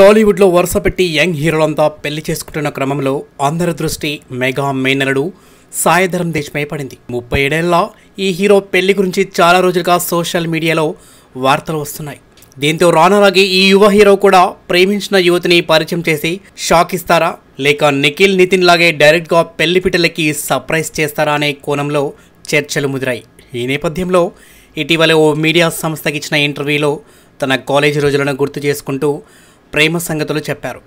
టాలీవుడ్లో వరుస పెట్టి యంగ్ హీరోలంతా పెళ్లి చేసుకుంటున్న క్రమంలో అందరి దృష్టి మెగా మేనలుడు సాయధరం దేశమే పడింది ముప్పై ఏడేళ్ళ ఈ హీరో పెళ్లి గురించి చాలా రోజులుగా సోషల్ మీడియాలో వార్తలు వస్తున్నాయి దీంతో రానరాగి ఈ యువ హీరో కూడా ప్రేమించిన యువతిని పరిచయం చేసి షాక్ ఇస్తారా లేక నిఖిల్ నితిన్ లాగే డైరెక్ట్గా పెళ్లి పిటలకి సర్ప్రైజ్ చేస్తారా అనే కోణంలో చర్చలు ముదిరాయి ఈ నేపథ్యంలో ఇటీవల ఓ మీడియా సంస్థకి ఇచ్చిన ఇంటర్వ్యూలో తన కాలేజీ రోజులను గుర్తు చేసుకుంటూ ప్రేమ సంగతులు చెప్పారు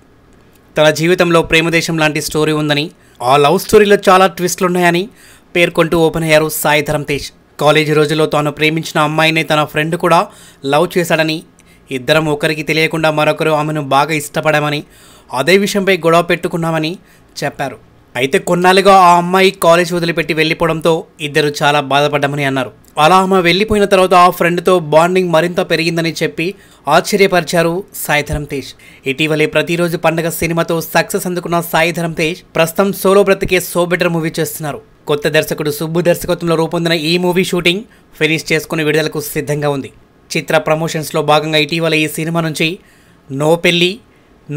తన జీవితంలో ప్రేమదేశం లాంటి స్టోరీ ఉందని ఆ లవ్ స్టోరీలో చాలా ఉన్నాయని పేర్కొంటూ ఓపెన్ అయ్యారు సాయి ధరమ్ తేజ్ కాలేజీ రోజుల్లో తాను ప్రేమించిన అమ్మాయిని తన ఫ్రెండ్ కూడా లవ్ చేశాడని ఇద్దరం ఒకరికి తెలియకుండా మరొకరు ఆమెను బాగా ఇష్టపడామని అదే విషయంపై గొడవ పెట్టుకున్నామని చెప్పారు అయితే కొన్నాళ్ళుగా ఆ అమ్మాయి కాలేజ్ వదిలిపెట్టి వెళ్ళిపోవడంతో ఇద్దరు చాలా బాధపడ్డామని అన్నారు అలా ఆమె వెళ్ళిపోయిన తర్వాత ఆ ఫ్రెండ్తో బాండింగ్ మరింత పెరిగిందని చెప్పి ఆశ్చర్యపరిచారు సాయిధరం తేజ్ ఇటీవలే ప్రతిరోజు పండగ సినిమాతో సక్సెస్ అందుకున్న సాయిధరం తేజ్ ప్రస్తుతం సోలో బ్రతికే సో బెటర్ మూవీ చేస్తున్నారు కొత్త దర్శకుడు సుబ్బు దర్శకత్వంలో రూపొందిన ఈ మూవీ షూటింగ్ ఫినిష్ చేసుకుని విడుదలకు సిద్ధంగా ఉంది చిత్ర ప్రమోషన్స్లో భాగంగా ఇటీవల ఈ సినిమా నుంచి నో పెళ్ళి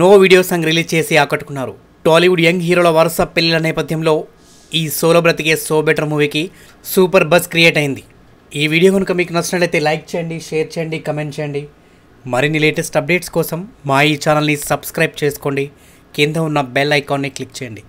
నో వీడియో సంగ్ రిలీజ్ చేసి ఆకట్టుకున్నారు టాలీవుడ్ యంగ్ హీరోల వరుస పెళ్లిల నేపథ్యంలో ఈ సోలో బ్రతికే సో బెటర్ మూవీకి సూపర్ బస్ క్రియేట్ అయింది ఈ వీడియో కనుక మీకు నచ్చినట్లయితే లైక్ చేయండి షేర్ చేయండి కమెంట్ చేయండి మరిన్ని లేటెస్ట్ అప్డేట్స్ కోసం మా ఈ ఛానల్ని సబ్స్క్రైబ్ చేసుకోండి కింద ఉన్న బెల్ ఐకాన్ని క్లిక్ చేయండి